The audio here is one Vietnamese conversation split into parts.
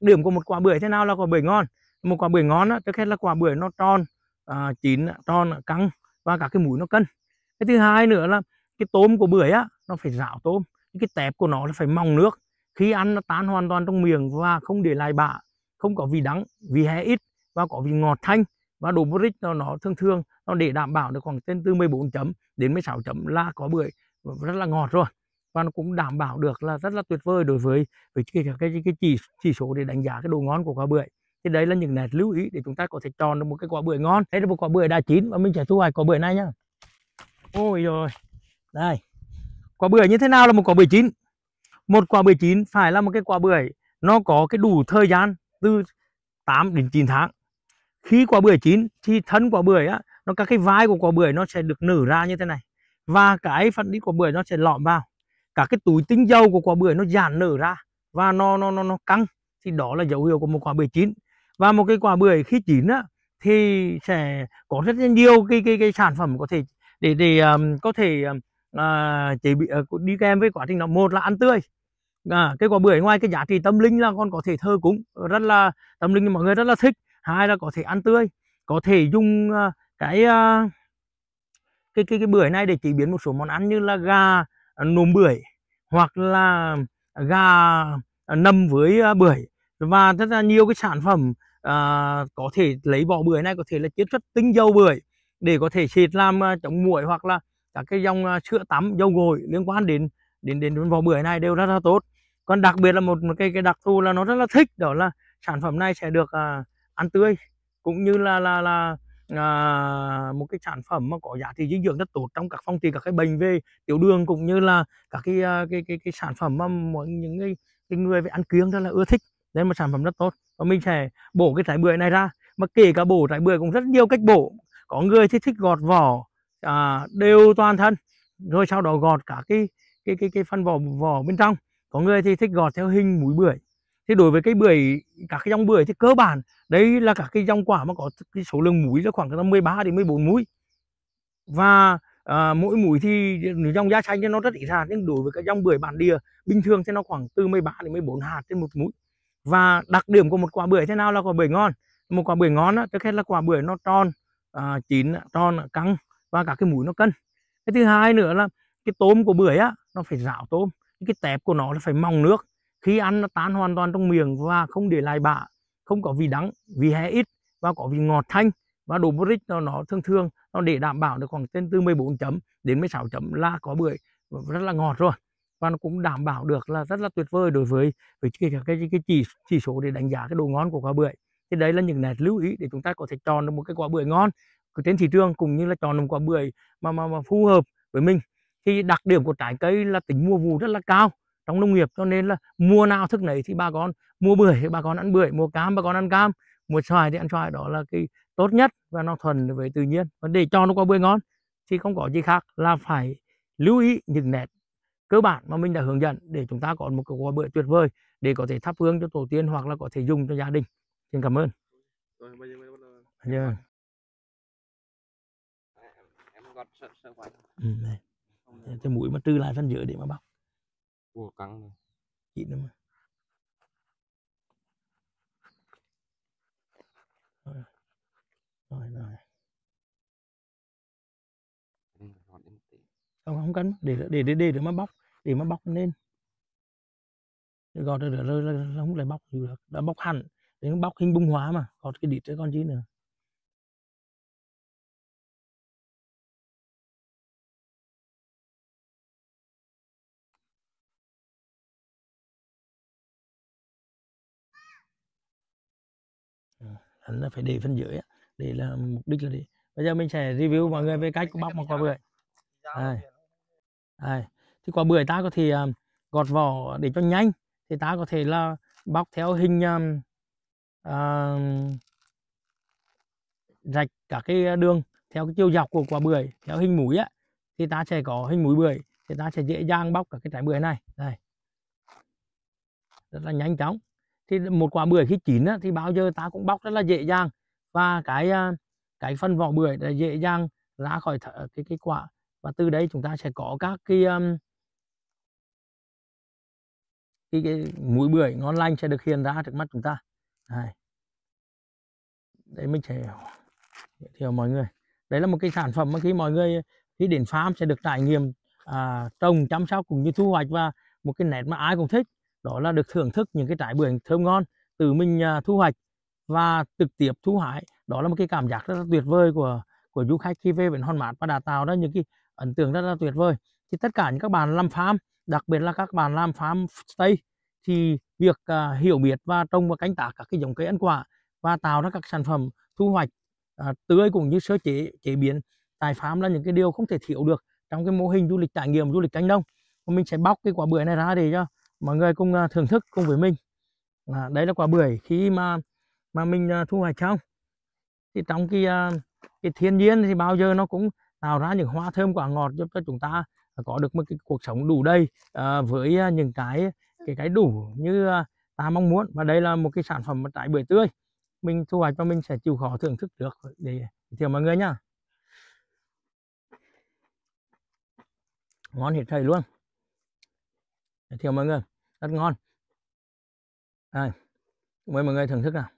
điểm của một quả bưởi thế nào là quả bưởi ngon một quả bưởi ngon á, trước hết là quả bưởi nó tròn à, chín tròn căng và các cái mũi nó cân cái thứ hai nữa là cái tôm của bưởi á nó phải rảo tôm cái tép của nó là phải mỏng nước khi ăn nó tán hoàn toàn trong miệng và không để lại bạ không có vị đắng vị hé ít và có vị ngọt thanh và đồ boric nó nó thương thương, nó để đảm bảo được khoảng trên từ 14 chấm đến 16 chấm là có bưởi rất là ngọt rồi và nó cũng đảm bảo được là rất là tuyệt vời đối với với cái cái, cái chỉ chỉ số để đánh giá cái độ ngon của quả bưởi thì đấy là những nét lưu ý để chúng ta có thể chọn được một cái quả bưởi ngon đây là một quả bưởi đã chín và mình sẽ thu hoạch quả bưởi này nhá ôi rồi đây quả bưởi như thế nào là một quả bưởi chín một quả bưởi chín phải là một cái quả bưởi nó có cái đủ thời gian từ 8 đến 9 tháng khi quả bưởi chín thì thân quả bưởi á nó các cái vai của quả bưởi nó sẽ được nở ra như thế này và cái phần đi quả bưởi nó sẽ lõm vào các cái túi tinh dầu của quả bưởi nó giãn nở ra và nó nó nó nó căng thì đó là dấu hiệu của một quả bưởi chín và một cái quả bưởi khi chín á thì sẽ có rất nhiều cái cái cái sản phẩm có thể để để um, có thể uh, chế bị uh, đi kèm với quá trình đó một là ăn tươi à, cái quả bưởi ngoài cái giá trị tâm linh là con có thể thơ cúng rất là tâm linh mọi người rất là thích hai là có thể ăn tươi có thể dùng uh, cái uh, cái cái cái bưởi này để chế biến một số món ăn như là gà À, nồm bưởi hoặc là gà à, nâm với à, bưởi và rất là nhiều cái sản phẩm à, có thể lấy vỏ bưởi này có thể là chiết xuất tinh dầu bưởi để có thể xịt làm chống muỗi hoặc là các cái dòng sữa tắm dầu gội liên quan đến đến đến, vỏ bưởi này đều rất là tốt còn đặc biệt là một, một cái cái đặc thù là nó rất là thích đó là sản phẩm này sẽ được à, ăn tươi cũng như là là là à, một cái sản phẩm mà có giá trị dinh dưỡng rất tốt trong các phong trị các cái bệnh về tiểu đường cũng như là các cái cái à, cái, cái, cái sản phẩm mà mọi những cái, cái người về ăn kiêng rất là ưa thích nên một sản phẩm rất tốt và mình sẽ bổ cái trái bưởi này ra mà kể cả bổ trái bưởi cũng rất nhiều cách bổ có người thì thích gọt vỏ à, đều toàn thân rồi sau đó gọt cả cái cái cái cái phần vỏ vỏ bên trong có người thì thích gọt theo hình mũi bưởi thì đối với cây bưởi các cái dòng bưởi thì cơ bản đây là các cái dòng quả mà có cái số lượng múi là khoảng 13 đến 14 múi và à, mỗi mũi thì dòng da xanh thì nó rất ít hạt nhưng đối với các dòng bưởi bản địa bình thường thì nó khoảng từ 13 đến 14 hạt trên một mũi và đặc điểm của một quả bưởi thế nào là quả bưởi ngon một quả bưởi ngon đó, trước hết là quả bưởi nó tròn à, chín tròn căng và các cái mũi nó cân cái thứ hai nữa là cái tôm của bưởi á nó phải rảo tôm cái tép của nó là phải mỏng nước khi ăn nó tán hoàn toàn trong miệng và không để lại bạ không có vị đắng vị hé ít và có vị ngọt thanh và đồ boric nó, nó thường thường nó để đảm bảo được khoảng trên từ 14 chấm đến 16 chấm là có bưởi rất là ngọt rồi và nó cũng đảm bảo được là rất là tuyệt vời đối với với cái cái, cái, cái chỉ chỉ số để đánh giá cái độ ngon của quả bưởi thì đấy là những nét lưu ý để chúng ta có thể chọn được một cái quả bưởi ngon trên thị trường cũng như là chọn được quả bưởi mà mà, mà phù hợp với mình thì đặc điểm của trái cây là tính mùa vụ rất là cao trong nông nghiệp cho nên là mùa nào thức nấy thì bà con mua bưởi thì bà con ăn bưởi mua cam bà con ăn cam mua xoài thì ăn xoài đó là cái tốt nhất và nó thuần với tự nhiên và để cho nó có bưởi ngon thì không có gì khác là phải lưu ý những nét cơ bản mà mình đã hướng dẫn để chúng ta có một cái quả bưởi tuyệt vời để có thể thắp hương cho tổ tiên hoặc là có thể dùng cho gia đình xin cảm ơn yeah. Dạ. Ừ, Cái mũi mà trừ lại phân giữa để mà bóc Ủa căng rồi. Ít nữa mà. Rồi. Rồi rồi. Không không cần để để để để để mà bóc, để mà bóc lên. gọt rồi rồi, rồi, không lại bóc được, đã bóc hẳn, để bóc hình bung hóa mà, gọt cái đít cho con gì nữa. Ờ. hắn là phải để phân dưới để là mục đích là để bây giờ mình sẽ review mọi người về cách bóc một quả bưởi đây. Đây. thì quả bưởi ta có thể um, gọt vỏ để cho nhanh thì ta có thể là bóc theo hình um, uh, rạch cả cái đường theo cái chiều dọc của quả bưởi theo hình mũi á thì ta sẽ có hình mũi bưởi thì ta sẽ dễ dàng bóc cả cái trái bưởi này đây rất là nhanh chóng thì một quả bưởi khi chín á, thì bao giờ ta cũng bóc rất là dễ dàng và cái à, cái phần vỏ bưởi là dễ dàng ra khỏi th- ờ, cái cái quả và từ đấy chúng ta sẽ có các cái um, cái, cái mũi bưởi ngon lành sẽ được hiện ra trước mắt chúng ta đây. đấy mình sẽ giới thiệu mọi người đấy là một cái sản phẩm mà khi mọi người khi đến farm sẽ được trải nghiệm à, trồng chăm sóc cũng như thu hoạch và một cái nét mà ai cũng thích đó là được thưởng thức những cái trái bưởi thơm ngon từ mình à, thu hoạch và trực tiếp thu hái đó là một cái cảm giác rất là tuyệt vời của của du khách khi về biển Hòn Mát và đã tạo ra những cái ấn tượng rất là tuyệt vời thì tất cả những các bạn làm farm đặc biệt là các bạn làm farm tây thì việc uh, hiểu biết và trồng và canh tác các cái giống cây ăn quả và tạo ra các sản phẩm thu hoạch uh, tươi cũng như sơ chế chế biến tài phám là những cái điều không thể thiếu được trong cái mô hình du lịch trải nghiệm du lịch canh nông mình sẽ bóc cái quả bưởi này ra để cho mọi người cùng à, thưởng thức cùng với mình à, đấy là quả bưởi khi mà mà mình à, thu hoạch xong thì trong cái à, cái thiên nhiên thì bao giờ nó cũng tạo ra những hoa thơm quả ngọt giúp cho chúng ta có được một cái cuộc sống đủ đầy à, với những cái cái cái đủ như ta mong muốn và đây là một cái sản phẩm trái bưởi tươi mình thu hoạch cho mình sẽ chịu khó thưởng thức được để giới thiệu mọi người nhá ngon hết thầy luôn giới thiệu mọi người rất ngon đây mời mọi người thưởng thức nào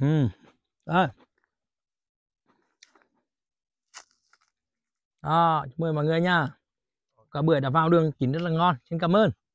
ừ đây à mời mọi người nha cả bưởi đã vào đường chín rất là ngon xin cảm ơn